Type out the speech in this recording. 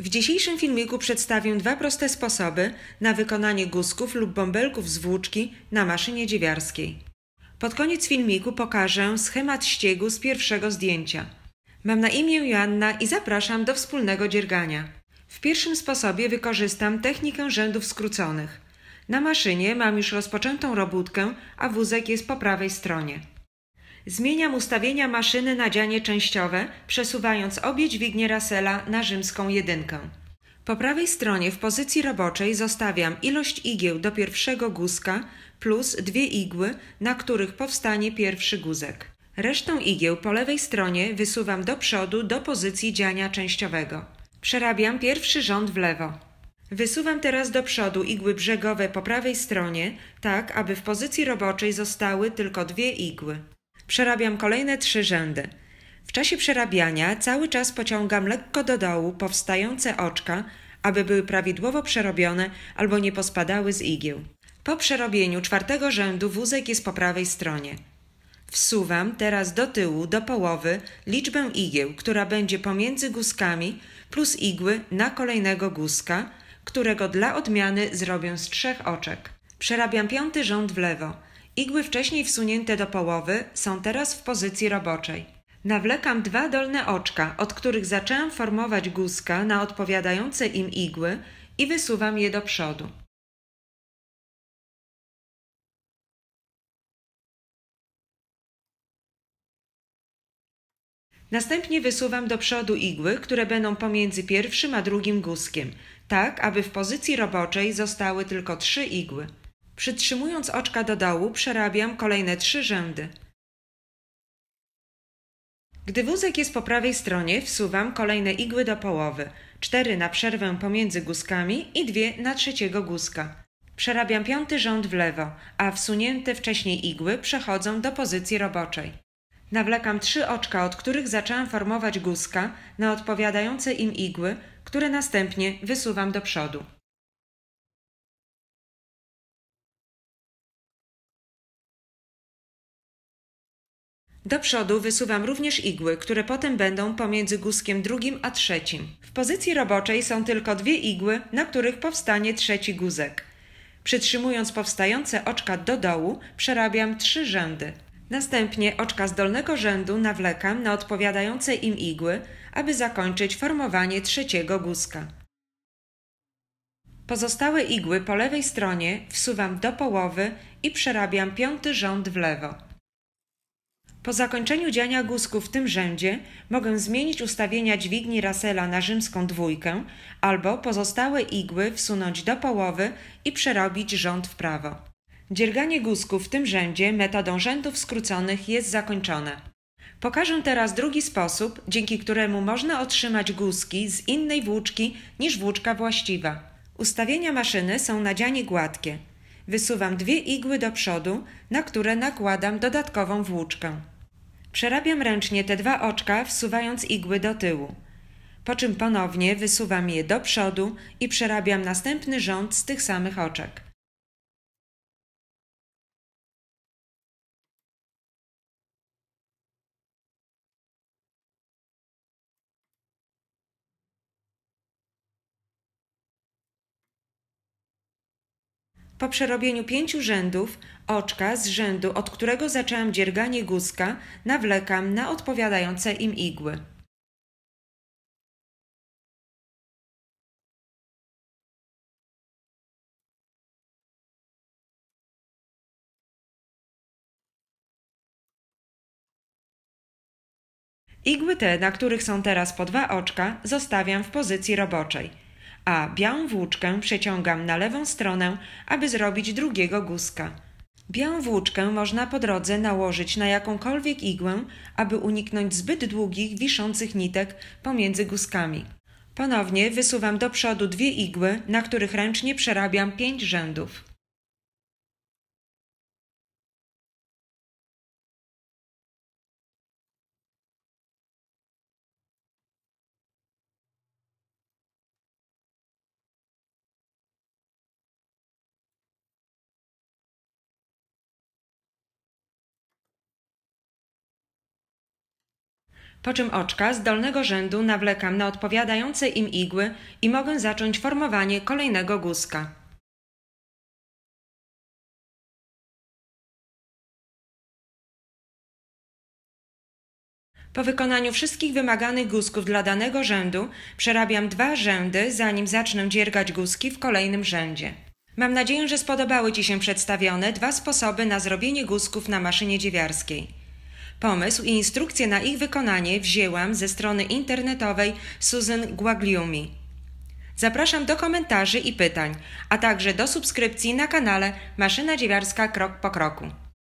W dzisiejszym filmiku przedstawię dwa proste sposoby na wykonanie guzków lub bąbelków z włóczki na maszynie dziewiarskiej. Pod koniec filmiku pokażę schemat ściegu z pierwszego zdjęcia. Mam na imię Joanna i zapraszam do wspólnego dziergania. W pierwszym sposobie wykorzystam technikę rzędów skróconych. Na maszynie mam już rozpoczętą robótkę, a wózek jest po prawej stronie. Zmieniam ustawienia maszyny na dzianie częściowe, przesuwając obie dźwignie Rasela na rzymską jedynkę. Po prawej stronie w pozycji roboczej zostawiam ilość igieł do pierwszego guzka plus dwie igły, na których powstanie pierwszy guzek. Resztę igieł po lewej stronie wysuwam do przodu do pozycji dziania częściowego. Przerabiam pierwszy rząd w lewo. Wysuwam teraz do przodu igły brzegowe po prawej stronie, tak aby w pozycji roboczej zostały tylko dwie igły. Przerabiam kolejne trzy rzędy. W czasie przerabiania cały czas pociągam lekko do dołu powstające oczka, aby były prawidłowo przerobione albo nie pospadały z igieł. Po przerobieniu czwartego rzędu wózek jest po prawej stronie. Wsuwam teraz do tyłu do połowy liczbę igieł, która będzie pomiędzy guzkami plus igły na kolejnego guzka, którego dla odmiany zrobię z trzech oczek. Przerabiam piąty rząd w lewo. Igły wcześniej wsunięte do połowy są teraz w pozycji roboczej. Nawlekam dwa dolne oczka, od których zaczęłam formować guzka na odpowiadające im igły i wysuwam je do przodu. Następnie wysuwam do przodu igły, które będą pomiędzy pierwszym a drugim guzkiem, tak aby w pozycji roboczej zostały tylko trzy igły. Przytrzymując oczka do dołu, przerabiam kolejne trzy rzędy. Gdy wózek jest po prawej stronie, wsuwam kolejne igły do połowy, cztery na przerwę pomiędzy guzkami i dwie na trzeciego guzka. Przerabiam piąty rząd w lewo, a wsunięte wcześniej igły przechodzą do pozycji roboczej. Nawlekam trzy oczka, od których zaczęłam formować guzka, na odpowiadające im igły, które następnie wysuwam do przodu. Do przodu wysuwam również igły, które potem będą pomiędzy guzkiem drugim a trzecim. W pozycji roboczej są tylko dwie igły, na których powstanie trzeci guzek. Przytrzymując powstające oczka do dołu, przerabiam trzy rzędy. Następnie oczka z dolnego rzędu nawlekam na odpowiadające im igły, aby zakończyć formowanie trzeciego guzka. Pozostałe igły po lewej stronie wsuwam do połowy i przerabiam piąty rząd w lewo. Po zakończeniu dziania guzków w tym rzędzie mogę zmienić ustawienia dźwigni rasela na rzymską dwójkę albo pozostałe igły wsunąć do połowy i przerobić rząd w prawo. Dzierganie guzków w tym rzędzie metodą rzędów skróconych jest zakończone. Pokażę teraz drugi sposób, dzięki któremu można otrzymać guzki z innej włóczki niż włóczka właściwa. Ustawienia maszyny są na dzianie gładkie – wysuwam dwie igły do przodu, na które nakładam dodatkową włóczkę. Przerabiam ręcznie te dwa oczka, wsuwając igły do tyłu. Po czym ponownie wysuwam je do przodu i przerabiam następny rząd z tych samych oczek. Po przerobieniu pięciu rzędów, oczka z rzędu, od którego zaczęłam dzierganie guzka, nawlekam na odpowiadające im igły. Igły te, na których są teraz po dwa oczka, zostawiam w pozycji roboczej a białą włóczkę przeciągam na lewą stronę, aby zrobić drugiego guzka. Białą włóczkę można po drodze nałożyć na jakąkolwiek igłę, aby uniknąć zbyt długich, wiszących nitek pomiędzy guzkami. Ponownie wysuwam do przodu dwie igły, na których ręcznie przerabiam pięć rzędów. po czym oczka z dolnego rzędu nawlekam na odpowiadające im igły i mogę zacząć formowanie kolejnego guzka. Po wykonaniu wszystkich wymaganych guzków dla danego rzędu przerabiam dwa rzędy, zanim zacznę dziergać guzki w kolejnym rzędzie. Mam nadzieję, że spodobały Ci się przedstawione dwa sposoby na zrobienie guzków na maszynie dziewiarskiej. Pomysł i instrukcje na ich wykonanie wzięłam ze strony internetowej Susan Guagliumi. Zapraszam do komentarzy i pytań, a także do subskrypcji na kanale Maszyna Dziewiarska Krok po Kroku.